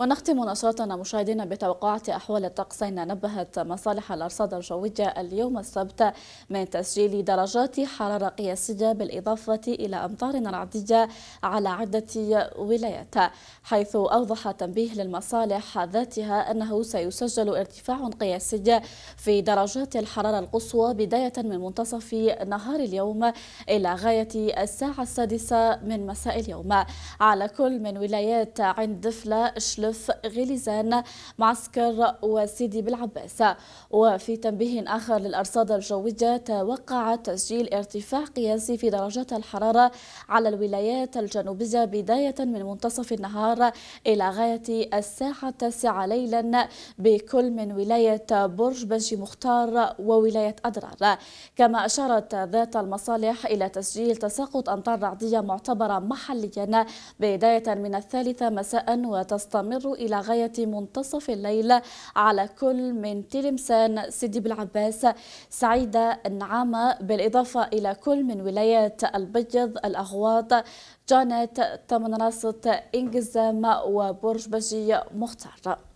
ونختم نشاطنا مشاهدينا بتوقعات أحوال الطقس نبهت مصالح الأرصاد الجوية اليوم السبت من تسجيل درجات حرارة قياسية بالإضافة إلى أمطار رعدية على عدة ولايات حيث أوضح تنبيه للمصالح ذاتها أنه سيسجل ارتفاع قياسي في درجات الحرارة القصوى بداية من منتصف نهار اليوم إلى غاية الساعة السادسة من مساء اليوم على كل من ولايات عين دفلة شلو النجف غليزان معسكر وسيدي بالعباس وفي تنبيه آخر للأرصاد الجوية توقع تسجيل ارتفاع قياسي في درجات الحرارة على الولايات الجنوبية بداية من منتصف النهار إلى غاية الساعة التاسعة ليلا بكل من ولاية برج بنجي مختار وولاية أدرار كما أشارت ذات المصالح إلى تسجيل تساقط أمطار رعدية معتبرة محليا بداية من الثالثة مساء وتستمر تستمر إلى غاية منتصف الليل على كل من تلمسان سيدي بالعباس سعيدة النعامة بالإضافة إلى كل من ولايات البيض الأغواط جانت تمنراسط إنجزام وبرج بجي مختار